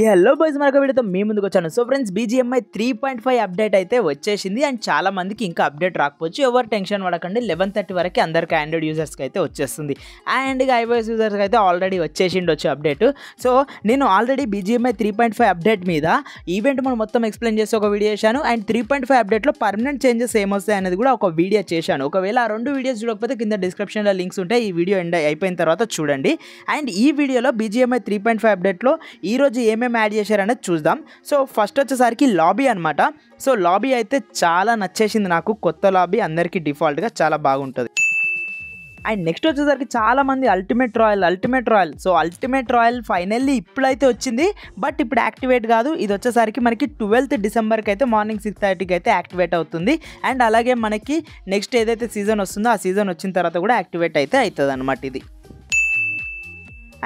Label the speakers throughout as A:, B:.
A: ఈ hello boys మరొక వీడియోతో మీ ముందుకు వచ్చాను so friends BGMI three point five update అయితే వచ్చేసింది అండ్ చాలా మందికి ఇంకా అప్డేట్ రాకపోవచ్చు ఎవరు టెన్షన్ పడకండి లెవెన్ థర్టీ వరకు అందరికీ ఆండ్రాయిడ్ యూజర్స్కి అయితే వచ్చేస్తుంది అండ్ ఇక యూజర్స్కి అయితే ఆల్రెడీ వచ్చేసిండి వచ్చే అప్డేట్ సో నేను already BGMI three point five update మీద ఈవెంట్ మనం మొత్తం ఎక్స్ప్లెయిన్ చేసి ఒక వీడియో చేశాను అండ్ త్రీ పాయింట్ ఫైవ్ అప్డేట్లో పర్మనెంట్ చేంజెస్ ఏమొస్తాయి అనేది కూడా ఒక వీడియో చేశాను ఒకవేళ ఆ రెండు వీడియోస్ చూడకపోతే కింద డిస్క్రిప్షన్లో లింక్స్ ఉంటాయి ఈ వీడియో ఎండ్ అయిపోయిన తర్వాత చూడండి అండ్ ఈ వీడియోలో బీజిఎంఐ త్రీ పాయింట్ ఫైవ్ అప్డేట్లో ఈరోజు ఏం ఏమేమి యాడ్ చేశారనేది చూద్దాం సో ఫస్ట్ వచ్చేసరికి లాబీ అనమాట సో లాబీ అయితే చాలా నచ్చేసింది నాకు కొత్త లాబీ అందరికీ డిఫాల్ట్గా చాలా బాగుంటుంది అండ్ నెక్స్ట్ వచ్చేసరికి చాలా మంది ultimate royale ultimate royale so ultimate royale finally ఇప్పుడైతే వచ్చింది బట్ ఇప్పుడు యాక్టివేట్ కాదు ఇది వచ్చేసరికి మనకి ట్వెల్త్ డిసెంబర్కి అయితే మార్నింగ్ సిక్స్ థర్టీకి అయితే యాక్టివేట్ అవుతుంది అండ్ అలాగే మనకి నెక్స్ట్ ఏదైతే సీజన్ వస్తుందో ఆ సీజన్ వచ్చిన తర్వాత కూడా యాక్టివేట్ అయితే అవుతుంది అనమాట ఇది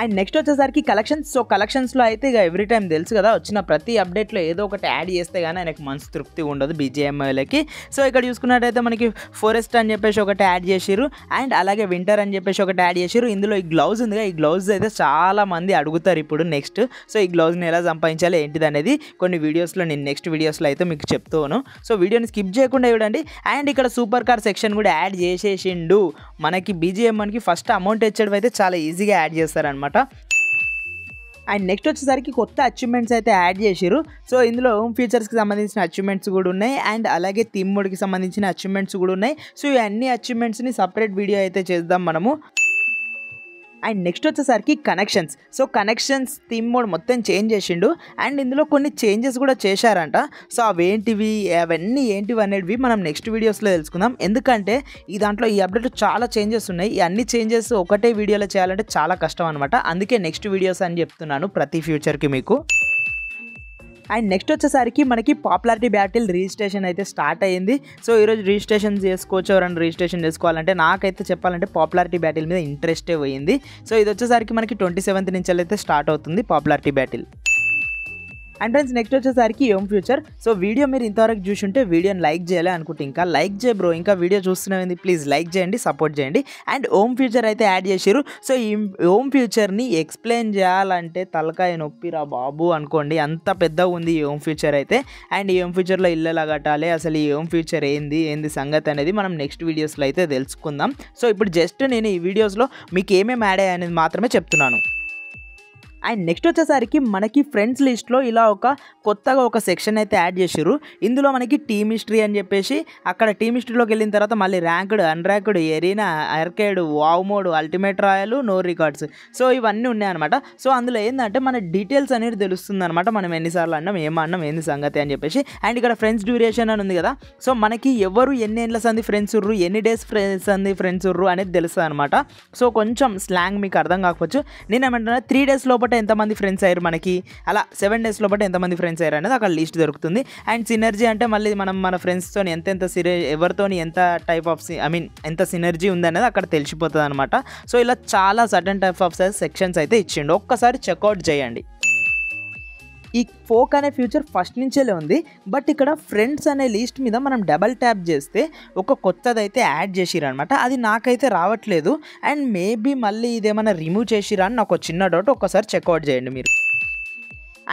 A: అండ్ నెక్స్ట్ వచ్చేసరికి కలెక్షన్స్ సో కలెక్షన్స్లో అయితే ఇక ఎవ్రీ టైం తెలుసు కదా వచ్చిన ప్రతి అప్డేట్లో ఏదో ఒకటి యాడ్ చేస్తే కానీ ఆయనకు మనసు తృప్తి ఉండదు బీజేఎంఐలకి సో ఇక్కడ చూసుకున్నట్టయితే మనకి ఫారెస్ట్ అని చెప్పేసి ఒకటి యాడ్ చేసిరు అండ్ అలాగే వింటర్ అని చెప్పేసి ఒకటి యాడ్ చేసిరు ఇందులో ఈ గ్లౌజ్ ఉందిగా ఈ గ్లౌజ్ అయితే చాలా మంది అడుగుతారు ఇప్పుడు నెక్స్ట్ సో ఈ గ్లౌజ్ని ఎలా సంపాదించాలి ఏంటిది అనేది కొన్ని వీడియోస్లో నేను నెక్స్ట్ వీడియోస్లో అయితే మీకు చెప్తాను సో వీడియోని స్కిప్ చేయకుండా చూడండి అండ్ ఇక్కడ సూపర్ కార్ సెక్షన్ కూడా యాడ్ చేసేసిండు మనకి బీజేఎంఐకి ఫస్ట్ అమౌంట్ ఇచ్చడం అయితే చాలా ఈజీగా యాడ్ చేస్తారనమాట అనమాట అండ్ నెక్స్ట్ వచ్చేసరికి కొత్త అచీవ్మెంట్స్ అయితే యాడ్ చేశారు సో ఇందులో హోమ్ ఫీచర్స్కి సంబంధించిన అచీవ్మెంట్స్ కూడా ఉన్నాయి అండ్ అలాగే థీమ్ సంబంధించిన అచీవ్మెంట్స్ కూడా ఉన్నాయి సో ఇవన్నీ అచీవ్మెంట్స్ని సపరేట్ వీడియో అయితే చేద్దాం మనము అండ్ నెక్స్ట్ వచ్చేసరికి connections so connections theme mode మొత్తం చేంజ్ చేసిండు అండ్ ఇందులో కొన్ని చేంజెస్ కూడా చేశారంట సో అవేంటివి అవన్నీ ఏంటివి అనేటివి మనం నెక్స్ట్ వీడియోస్లో తెలుసుకుందాం ఎందుకంటే ఈ దాంట్లో ఈ అప్డేట్ చాలా చేంజెస్ ఉన్నాయి ఈ అన్ని చేంజెస్ ఒకటే వీడియోలో చేయాలంటే చాలా కష్టం అనమాట అందుకే నెక్స్ట్ వీడియోస్ అని చెప్తున్నాను ప్రతి ఫ్యూచర్కి మీకు అండ్ నెక్స్ట్ వచ్చేసరికి మనకి పాపులారిటీ బ్యాటిల్ రిజిస్ట్రేషన్ అయితే స్టార్ట్ అయ్యింది సో ఈరోజు రిజిస్ట్రేషన్ చేసుకోవచ్చు ఎవరైనా రిజిస్ట్రేషన్ చేసుకోవాలంటే నాకైతే చెప్పాలంటే పాపులారిటీ బ్యాటిల్ మీద ఇంట్రెస్టే పోయింది సో ఇది వచ్చేసరికి మనకి ట్వంటీ సెవెంత్ నుంచి అయితే స్టార్ట్ అవుతుంది popularity battle and friends next వచ్చేసరికి ఏం ఫ్యూచర్ సో వీడియో మీరు ఇంతవరకు చూసుంటే వీడియోని లైక్ చేయాలి అనుకుంటే ఇంకా లైక్ చేయ బ్రో ఇంకా వీడియో చూస్తున్నది ప్లీజ్ లైక్ చేయండి సపోర్ట్ చేయండి అండ్ ఓమ్ ఫ్యూచర్ అయితే యాడ్ చేసారు సో ఈ ఓమ్ ఫ్యూచర్ని ఎక్స్ప్లెయిన్ చేయాలంటే తలకాయ నొప్పిరా బాబు అనుకోండి అంత పెద్దగా ఉంది ఈ ఓమ్ ఫ్యూచర్ అయితే అండ్ ఈ ఓమ్ ఫ్యూచర్లో ఇల్లు కట్టాలి అసలు ఈ ఓమ్ ఫ్యూచర్ ఏంది ఏంది సంగతి అనేది మనం నెక్స్ట్ వీడియోస్లో అయితే తెలుసుకుందాం సో ఇప్పుడు జస్ట్ నేను ఈ వీడియోస్లో మీకు ఏమేమి యాడ్ అయ్యాయనేది మాత్రమే చెప్తున్నాను అండ్ నెక్స్ట్ వచ్చేసరికి మనకి ఫ్రెండ్స్ లిస్ట్లో ఇలా ఒక కొత్తగా ఒక సెక్షన్ అయితే యాడ్ చేసారు ఇందులో మనకి టీమ్ హిస్టరీ అని చెప్పేసి అక్కడ టీమ్ హిస్టరీలోకి వెళ్ళిన తర్వాత మళ్ళీ ranked unranked arena arcade wow mode ultimate royale no records so ఇవన్నీ ఉన్నాయన్నమాట సో అందులో ఏంటంటే మన డీటెయిల్స్ అనేది తెలుస్తుంది అనమాట మనం ఎన్నిసార్లు అన్నాం ఏమన్నాం ఏంది సంగతి అని చెప్పేసి అండ్ ఇక్కడ ఫ్రెండ్స్ డ్యూరేషన్ అని ఉంది కదా సో మనకి ఎవరు ఎన్ని ఏండ్ల సంది ఫ్రెండ్స్ ఉర్రు ఎన్ని డేస్ ఫ్రెండ్స్ అంది ఫ్రెండ్స్ ఉర్రు అనేది తెలుస్తుంది అనమాట సో కొంచెం స్లాంగ్ మీకు అర్థం కాకపోవచ్చు నేను ఏమంటున్నా త్రీ డేస్ లోపల ఎంతమంది ఫ్రెండ్స్ అయ్యారు మనకి అలా సెవెన్ డేస్ పాటు ఎంతమంది ఫ్రెండ్స్ అయ్యారు అనేది అక్కడ లిస్ట్ దొరుకుతుంది అండ్ సినర్జీ అంటే మళ్ళీ మనం మన ఫ్రెండ్స్తో ఎంత ఎంత సిరి ఎవరితో ఎంత టైప్ ఆఫ్ ఐ మీన్ ఎంత సినర్జీ ఉందనేది అక్కడ తెలిసిపోతుంది అనమాట సో ఇలా చాలా సర్టన్ టైప్ ఆఫ్ సెక్షన్స్ అయితే ఇచ్చిండు ఒక్కసారి చెక్అవుట్ చేయండి ఈ ఫోక్ అనే ఫ్యూచర్ ఫస్ట్ నుంచేలే ఉంది బట్ ఇక్కడ ఫ్రెండ్స్ అనే లిస్ట్ మీద మనం డబల్ ట్యాప్ చేస్తే ఒక కొత్తది అయితే యాడ్ చేసిరు అనమాట అది నాకైతే రావట్లేదు అండ్ మేబీ మళ్ళీ ఇదేమైనా రిమూవ్ చేసిరా అని నాకు చిన్న డౌట్ ఒకసారి చెక్అవుట్ చేయండి మీరు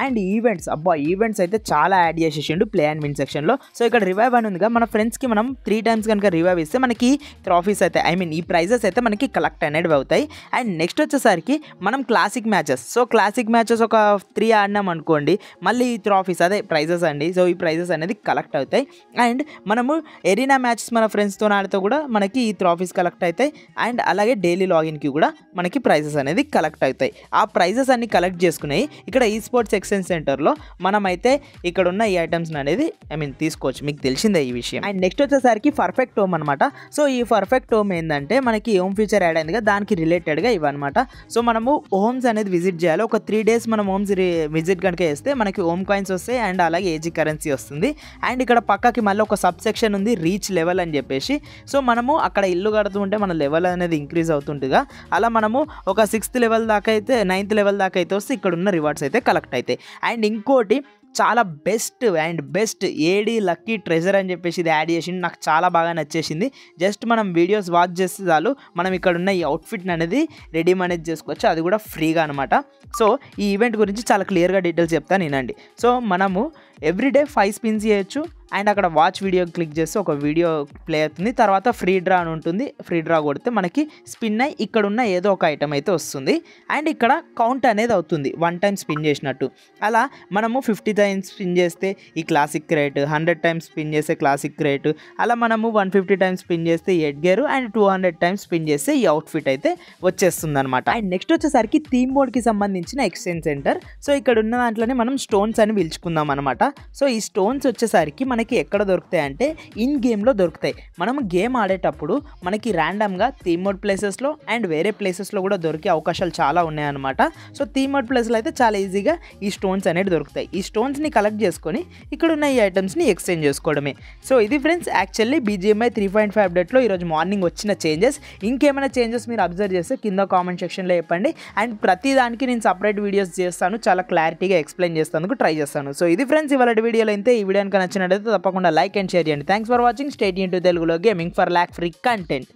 A: అండ్ ఈవెంట్స్ అబ్బా ఈవెంట్స్ అయితే చాలా యాడ్ చేసేసిండు ప్లే అండ్ విన్ సెక్షన్లో సో ఇక్కడ రివైవ్ అని ఉందిగా మన ఫ్రెండ్స్కి మనం త్రీ టైమ్స్ కనుక రివైవ్ ఇస్తే మనకి ట్రాఫీస్ అయితే ఐ మీన్ ఈ ప్రైజెస్ అయితే మనకి కలెక్ట్ అనేవి అవుతాయి అండ్ నెక్స్ట్ వచ్చేసరికి మనం classic matches so classic matches ఒక త్రీ ఆడినాం అనుకోండి మళ్ళీ ట్రాఫీస్ అదే ప్రైజెస్ అండి సో ఈ ప్రైజెస్ అనేది కలెక్ట్ అవుతాయి అండ్ మనము ఎరీనా మ్యాచెస్ మన ఫ్రెండ్స్తో ఆడితే కూడా మనకి ఈ ట్రాఫీస్ కలెక్ట్ అవుతాయి అండ్ అలాగే డైలీ లాగిన్కి కూడా మనకి ప్రైజెస్ అనేది కలెక్ట్ అవుతాయి ఆ ప్రైజెస్ అన్ని కలెక్ట్ చేసుకున్నాయి ఇక్కడ ఈ స్పోర్ట్స్ ఎక్స్చేంజ్ సెంటర్లో మనమైతే ఇక్కడ ఉన్న ఈ ఐటమ్స్ని అనేది ఐ మీన్ తీసుకోవచ్చు మీకు తెలిసిందే ఈ విషయం అండ్ నెక్స్ట్ వచ్చేసరికి పర్ఫెక్ట్ హోమ్ అనమాట సో ఈ పర్ఫెక్ట్ హోమ్ ఏంటంటే మనకి హోమ్ ఫీచర్ యాడ్ అయింది దానికి రిలేటెడ్గా ఇవన్నమాట సో మనము హోమ్స్ అనేది విజిట్ చేయాలి ఒక త్రీ డేస్ మనం హోమ్స్ విజిట్ కనుక చేస్తే మనకి హోమ్ కాయిన్స్ వస్తాయి అండ్ అలాగే ఏజీ కరెన్సీ వస్తుంది అండ్ ఇక్కడ పక్కకి మళ్ళీ ఒక సబ్ సెక్షన్ ఉంది రీచ్ లెవెల్ అని చెప్పేసి సో మనము అక్కడ ఇల్లు కడుతుంటే మన లెవెల్ అనేది ఇంక్రీజ్ అవుతుంటుందిగా అలా మనము ఒక సిక్స్త్ లెవెల్ దాకా అయితే నైన్త్ లెవెల్ దాకా అయితే వస్తే ఇక్కడ ఉన్న రివార్డ్స్ అయితే కలెక్ట్ అవుతాయి అయితే అండ్ ఇంకోటి చాలా బెస్ట్ అండ్ బెస్ట్ ఏడి లక్కీ ట్రెజర్ అని చెప్పేసి ఇది యాడ్ చేసింది నాకు చాలా బాగా నచ్చేసింది జస్ట్ మనం వీడియోస్ వాచ్ చేస్తే చాలు మనం ఇక్కడ ఉన్న ఈ అవుట్ఫిట్ అనేది రెడీ మేనేజ్ చేసుకోవచ్చు అది కూడా ఫ్రీగా అనమాట సో ఈ ఈవెంట్ గురించి చాలా క్లియర్గా డీటెయిల్స్ చెప్తాను నేనండి సో మనము ఎవ్రీడే ఫైవ్ స్పిన్స్ చేయొచ్చు అండ్ అక్కడ వాచ్ వీడియో క్లిక్ చేస్తే ఒక వీడియో ప్లే అవుతుంది తర్వాత ఫ్రీ డ్రా అని ఉంటుంది ఫ్రీ డ్రా కొడితే మనకి స్పిన్ అయ్యి ఇక్కడ ఉన్న ఏదో ఒక ఐటమ్ అయితే వస్తుంది అండ్ ఇక్కడ కౌంట్ అనేది అవుతుంది వన్ టైం స్పిన్ చేసినట్టు అలా మనము ఫిఫ్టీ టైమ్స్ స్పిన్ చేస్తే ఈ classic rate hundred times spin చేస్తే క్లాసిక్ రేట్ అలా మనము వన్ ఫిఫ్టీ టైమ్స్ స్పిన్ చేస్తే head gear and two hundred times spin చేస్తే ఈ అవుట్ఫిట్ అయితే వచ్చేస్తుంది అనమాట అండ్ నెక్స్ట్ వచ్చేసరికి థీమ్ బోర్డ్కి సంబంధించిన ఎక్స్చేంజ్ సెంటర్ సో ఇక్కడ ఉన్న దాంట్లోనే మనం స్టోన్స్ అని పిలుచుకుందాం అనమాట సో ఈ స్టోన్స్ వచ్చేసరికి మన మనకి ఎక్కడ దొరుకుతాయి అంటే ఇన్ గేమ్లో దొరుకుతాయి మనం గేమ్ ఆడేటప్పుడు మనకి ర్యాండమ్గా థీమోడ్ ప్లేసెస్లో అండ్ వేరే ప్లేసెస్లో కూడా దొరికే అవకాశాలు చాలా ఉన్నాయన్నమాట సో థీమోడ్ ప్లేస్లో అయితే చాలా ఈజీగా ఈ స్టోన్స్ అనేవి దొరుకుతాయి ఈ స్టోన్స్ని కలెక్ట్ చేసుకొని ఇక్కడ ఉన్న ఈ ఐటమ్స్ని ఎక్స్చేంజ్ చేసుకోవడమే సో ఇది friends actually BGMI three point five అప్డేట్లో ఈరోజు మార్నింగ్ వచ్చిన చేంజెస్ ఇంకేమైనా చేంజెస్ మీరు అబ్జర్వ్ చేస్తే కింద కామెంట్ సెక్షన్లో చెప్పండి అండ్ ప్రతి దానికి నేను సపరేట్ వీడియోస్ చేస్తాను చాలా క్లారిటీగా ఎక్స్ప్లెయిన్ చేస్తాను ట్రై చేస్తాను సో ఇది ఫ్రెండ్స్ ఇవాళ వీడియోలో అయితే ఈ వీడియోకి నచ్చినట్లయితే తప్పకుండా లైక్ అండ్ షేర్ చేయండి thanks for watching stay tuned to తెలుగులో gaming for lag free content